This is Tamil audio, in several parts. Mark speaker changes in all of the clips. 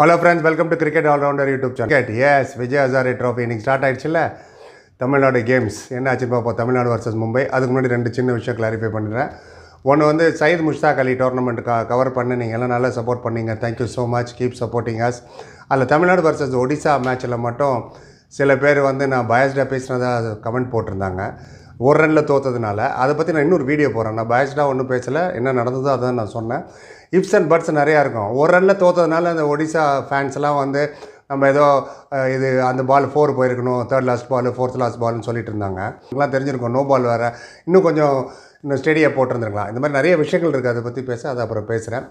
Speaker 1: hello friends welcome to cricket allrounder YouTube channel gate S Vijay Hazari trophy இன்னைக்கு ஸ்டார்ட் ஆயிடுச்சுல்ல தமிழ்நாடு கேம்ஸ் என்ன ஆச்சுன்னு பார்ப்போம் தமிழ்நாடு வர்சஸ் மும்பை அதுக்கு முன்னாடி ரெண்டு சின்ன விஷயம் கிளாரிஃபை பண்ணுறேன் ஒன்று வந்து சயித் முஷ்தாக் அலி டோர்னமெண்ட் கவர் பண்ணி நீங்கள் எல்லாம் நல்லா சப்போர்ட் பண்ணீங்க thank you so much keep supporting us அதில் தமிழ்நாடு வர்சஸ் ஒடிசா மேட்ச்சில் மட்டும் சில பேர் வந்து நான் பயஸ்டாக பேசுனதாக கமெண்ட் போட்டிருந்தாங்க ஒரு ரனில் தோற்றதுனால அதை பற்றி நான் இன்னொரு வீடியோ போகிறேன் நான் பயஸ்டாக ஒன்றும் பேசலை என்ன நடந்ததோ அதான் நான் சொன்னேன் இப்ஸ் அண்ட் பட்ஸ் நிறையா இருக்கும் ஒரு ரனில் தோற்றதுனால அந்த ஒடிசா ஃபேன்ஸ்லாம் வந்து நம்ம ஏதோ இது அந்த பால் ஃபோர் போயிருக்கணும் third last ball fourth last பால்னு சொல்லிட்டு இருந்தாங்க அவங்களாம் தெரிஞ்சிருக்கோம் நோ பால் வேறு இன்னும் கொஞ்சம் இன்னும் ஸ்டெடியாக போட்டிருந்துருக்கலாம் இந்த மாதிரி நிறைய விஷயங்கள் இருக்குது அதை பற்றி பேச அதை அப்புறம் பேசுகிறேன்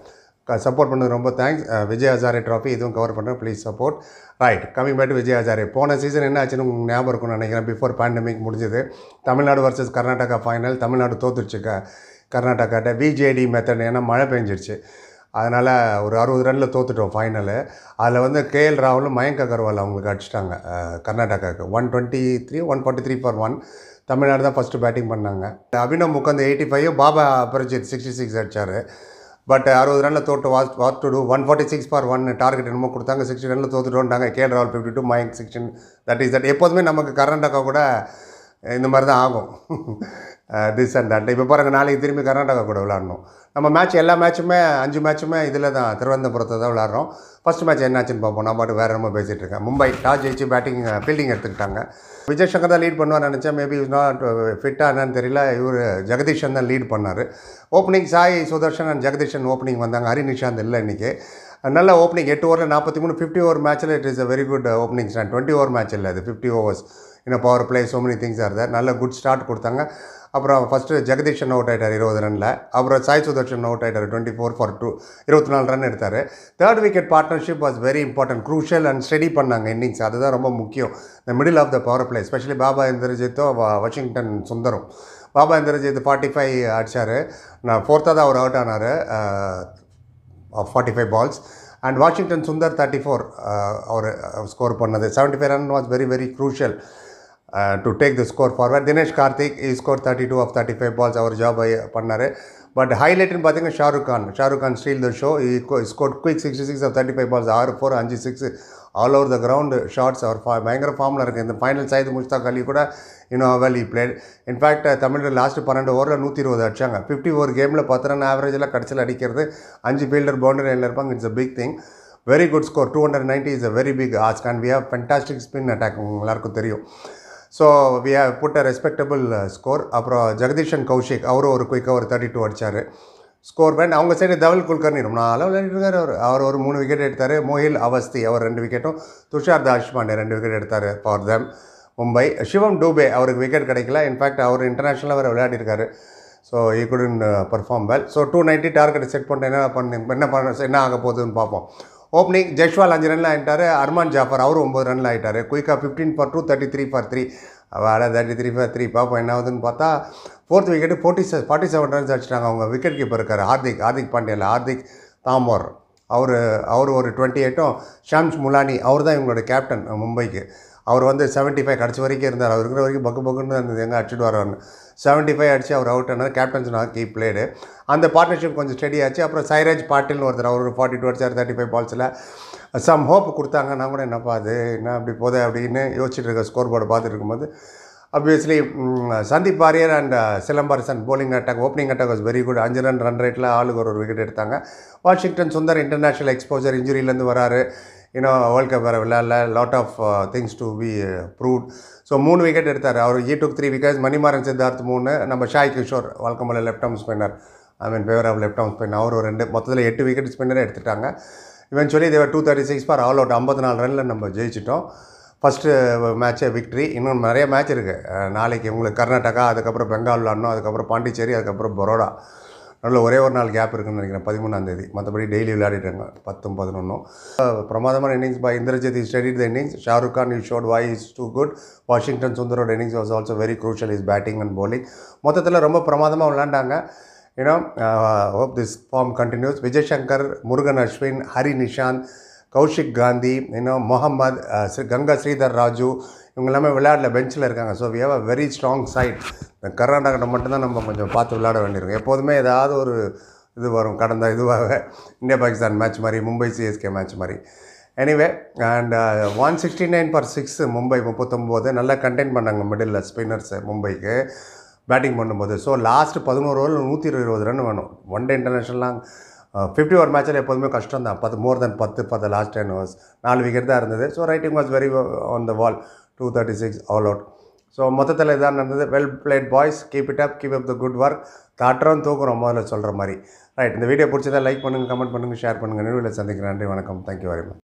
Speaker 1: சப்போர்ட் பண்ணது ரொம்ப தேங்க்ஸ் விஜய் ஹசாரே ட்ராஃபி இதுவும் கவர் பண்ணுறேன் please support right coming back Vijay Hazare போன சீசன் என்ன ஆச்சுன்னு உங்களுக்கு ஞாபகம் இருக்கும்னு நினைக்கிறேன் பிஃபோர் பேண்டமிக் முடிஞ்சது Tamil Nadu versus Karnataka final Tamil Nadu தோத்துருச்சுக்கா கர்நாடகாட்ட VJD method ஏன்னா மழை பெஞ்சிருச்சு அதனால் ஒரு அறுபது ரனில் தோத்துட்டோம் ஃபைனலு அதில் வந்து கேஎல் ராவலும் மயங்க அகர்வால் அவங்களுக்கு அடிச்சிட்டாங்க கர்நாடகாவுக்கு one twenty three one forty three for one Tamil Nadu தான் ஃபஸ்ட்டு பேட்டிங் பண்ணாங்க Abhinav முக்கந்த் eighty five Baba அபரஜித் sixty six அடித்தார் பட் அறுபது Ranil தோட்டு what what to two one forty six for one target என்னமோ கொடுத்தாங்க sixty Ranil தோத்துட்டோன்றாங்க KL Rawal fifty two Mayank sixteen that is that எப்போதுமே நமக்கு கர்நாடகா கூட இந்த மாதிரி தான் ஆகும் திஸ் அண்ட் தட் இப்போ பாருங்கள் நாளைக்கு திரும்பி கர்நாடகா கூட விளாட்ணும் நம்ம மேட்ச் எல்லா மேட்சுமே அஞ்சு மேட்சுமே இதில் தான் திருவனந்தபுரத்தை தான் விளாட்றோம் ஃபஸ்ட் மேட்ச் என்னாச்சுன்னு பார்ப்போம் நான் பாட்டு வேறு ரொம்ப பேசிகிட்டு இருக்கேன் மும்பை டாஸ் ஜெயிச்சு பேட்டிங் ஃபீல்டிங் எடுத்துக்கிட்டாங்க விஜய் சங்கர் தான் லீட் பண்ணுவான்னு நினச்சேன் மேபி நாட் ஃபிட்டாக uh, என்னன்னு தெரியல இவர் ஜெகதீஷன் தான் லீட் பண்ணார் opening Sai Sudarshan and Jagadeeshan opening வந்தாங்க ஹரிநிஷாந்த் இல்லை இன்றைக்கி நல்ல ஓப்பனிங் எட்டு ஓவரில் நாற்பத்தி மூணு ஃபிஃப்டி ஓவர் மேட்ச்சில் it is a very good opening stand twenty over match இல்லை அது ஃபிஃப்டி ஓவர்ஸ் இன்னும் power play so many things are there நல்ல குட் ஸ்டார்ட் கொடுத்தாங்க அப்புறம் ஃபஸ்ட்டு ஜெகதீஷன் அவுட் ஆகிட்டார் இருபது ரனில் அப்புறம் சாய் சுதர்ஷன் அவுட் ஆகிட்டார் டுவெண்ட்டி ஃபோர் ஃபார் டூ இருபத்தி நாலு ரன் எடுத்தார் third wicket partnership was very important crucial and steady பண்ணாங்க இன்னிங்ஸ் அதுதான் ரொம்ப முக்கியம் இந்த middle of the power play specially Baba இந்திரஜித்தோ Washington Sundaram Baba Indrajith forty five அடித்தார் நான் ஃபோர்த்தாக தான் அவர் அவுட் ஆனார் forty five balls and Washington Sundar thirty four அவர் ஸ்கோர் பண்ணது seventy five run was very very crucial to take the score forward Dinesh Karthik he score thirty two of thirty five balls அவர் ஜாப் பண்ணார் பட் ஹைலைட்னு பார்த்தீங்கன்னா Shahrukh Khan Shahrukh Khan steal the show he score quick sixty six of thirty five balls ஆறு ஃபோர் அஞ்சு six all over the ground shots அவர் ஃபா பயங்கர ஃபார்மில் இருக்குது இந்த ஃபைனல் சைது முஷ்தாக் அலி கூட இன்னும் வெல் இ பிளேட் இன்ஃபேக்ட் தமிழில் லாஸ்ட்டு பன்னெண்டு ஓவரில் நூற்றி இருபது அடிச்சாங்க ஃபிஃப்டி ஓவர் கேமில் பார்த்தோன்னா ஆவரேஜில் கடைசியில் அடிக்கிறது அஞ்சு ஃபீல்டர் பவுண்டரி லைனில் இருப்பாங்க it's a big thing very good score two hundred ninety is a very big ask and we have fantastic spin attack எல்லாருக்கும் தெரியும் so we have put a respectable score அப்புறம் ஜெகதீஷன் கௌஷிக் அவரும் ஒரு குயிக்காக ஒரு தேர்ட்டி டூ அடித்தார் ஸ்கோர் பண்ணி அவங்க சைடு தவல் குல்கர்னி ரொம்ப நாளாக இருக்கார் அவர் அவர் ஒரு மூணு விக்கெட் எடுத்தார் மோஹில் அவஸ்தி அவர் ரெண்டு விக்கெட்டும் துஷார் பாண்டே ரெண்டு விக்கெட் எடுத்தார் ஃபார் தம் மும்பை சிவம் டூபே அவருக்கு விக்கெட் கிடைக்கல இன்ஃபேக்ட் அவர் இன்டர்நேஷ்னலாக வேறு விளையாடிருக்காரு so he couldn't perform well so two ninety target set பண்ணிட்டு என்ன பண்ணி என்ன பண்ண என்ன ஆக போகுதுன்னு பார்ப்போம் ஓப்பனிங் ஜெஷ்வால் அஞ்சு ரன்ல ஆகிட்டார் அர்மான் ஜாஃபர் அவரும் ஒம்பது ரனில் ஆகிட்டார் குயிக்காக fifteen for two thirty three for three வேறு தேர்ட்டி த்ரீ ஃபார் த்ரீ பார்ப்போம் என்னாவதுன்னு ஆகுதுன்னு பார்த்தா fourth wicket forty seven forty seven runs அடிச்சிட்டாங்க அவங்க விக்கெட் கீப்பர் இருக்கார் ஹார்திக் ஹார்திக் பாண்டியன் ஹார்திக் தாமோர் அவர் அவர் ஒரு டுவெண்ட்டி எயிட்டும் ஷாம்ஸ் முலானி அவர் தான் இவங்களோட கேப்டன் மும்பைக்கு அவர் வந்து செவன்ட்டி ஃபைவ் கடைசி வரைக்கும் இருந்தார் அவர் இருக்கிற வரைக்கும் பக்கு பக்குன்னு இருந்தது எங்கே அடிச்சுட்டு வர்றாருன்னு செவன்ட்டி ஃபைவ் அடிச்சு அவர் அவுட் ஆனார் கேப்டன்ஸ் நான் கீ பிளேடு அந்த பார்ட்னர்ஷிப் கொஞ்சம் ஸ்டெடி ஆச்சு அப்புறம் சைராஜ் பாட்டில்னு ஒருத்தர் அவர் ஃபார்ட்டி டூ அடிச்சார் தேர்ட்டி ஃபைவ் பால்ஸில் சம் ஹோப் கொடுத்தாங்க நான் கூட என்னப்பா அது என்ன அப்படி போதே அப்படின்னு யோசிச்சுட்டு இருக்க ஸ்கோர் போர்டு பார்த்துட்டு இருக்கும்போது obviously Sandeep Warrier and uh, Silambarasan bowling attack opening attack was very good அஞ்சு ரன் ரன் ரேட்டில் ஆளுக்கு ஒரு விக்கெட் எடுத்தாங்க வாஷிங்டன் சுந்தர் இன்டர்நேஷ்னல் எக்ஸ்போஜர் இன்ஜுரியிலேருந்து வராரு இன்னும் வேர்ல்ட் கப் வேறு விளையாடல lot of things to be prove so மூணு விக்கெட் எடுத்தார் அவர் he took three wicket Manimaran Siddharth மூணு நம்ம ஷாய் கிஷோர் வழக்கம் left arm spinner I mean favour of left arm spin அவர் ஒரு ரெண்டு மொத்தத்தில் எட்டு விக்கெட் ஸ்பின்னரே எடுத்துட்டாங்க இவென்ச்சுவலி இதை two thirty six for all out ஐம்பத்தி நாலு ரனில் நம்ம ஜெயிச்சிட்டோம் ஃபஸ்ட்டு மேட்ச்சே விக்ட்ரி இன்னும் நிறைய மேட்ச் இருக்குது நாளைக்கு உங்களுக்கு கர்நாடகா அதுக்கப்புறம் பெங்கால் விளாடணும் அதுக்கப்புறம் பாண்டிச்சேரி அதுக்கப்புறம் பரோடா நல்ல ஒரே ஒரு நாள் கேப் இருக்குன்னு நினைக்கிறேன் பதிமூணாந்தேதி மற்றபடி டெய்லி விளையாடிட்டாங்க பத்தும் பதினொன்றும் பிரமாதமான innings by Indrajith is steadied the innings Shahrukh Khan is showed why is too good Washington சுந்தரோட innings was also very crucial is batting and bowling மொத்தத்தில் ரொம்ப பிரமாதமாக விளையாண்டாங்க ஏன்னா hope this form continues Vijay Shankar Murugan Ashwin Hari Nishanth Kaushik Gandhi இன்னும் முகமது கங்கா ஸ்ரீதர் ராஜு இவங்க எல்லாமே விளையாடல பெஞ்சில் இருக்காங்க so we have a very strong side இந்த கர்நாடகத்தை மட்டும்தான் நம்ம கொஞ்சம் பார்த்து விளையாட வேண்டியிருக்கும் எப்போதுமே ஏதாவது ஒரு இது வரும் கடந்த இதுவாக இந்தியா பாகிஸ்தான் மேட்ச் மாதிரி மும்பை சிஎஸ்கே மேட்ச் மாதிரி anyway and one sixty nine per six Mumbai முப்பத்தொம்போது நல்லா கண்டெயின் பண்ணாங்க மிடில் ஸ்பின்னர்ஸ் மும்பைக்கு பேட்டிங் பண்ணும்போது ஸோ லாஸ்ட்டு பதினோரு ஓவரில் நூற்றி இருபது ரன் வேணும் ஒன் டே இன்டர்நேஷ்னலாக ஃபிஃப்டி ஓவர் மேட்சில் எப்போதுமே கஷ்டம் தான் பத்து மோர் தென் பத்து பத்து லாஸ்ட் டென் ஓவர்ஸ் நாலு விக்கெட் தான் இருந்தது so writing was very on the wall two thirty six all out so மொத்தத்தில் இதான் நடந்தது well played boys keep it up keep up the good work தாட்டுறோம் தூக்குறோம் முதல்ல சொல்கிற மாதிரி ரைட் இந்த வீடியோ பிடிச்சதா லைக் பண்ணுங்கள் கமெண்ட் பண்ணுங்கள் ஷேர் பண்ணுங்கள் நிறுவில் சந்திக்கிறேன் நன்றி வணக்கம் தேங்க்யூ வெரி மச்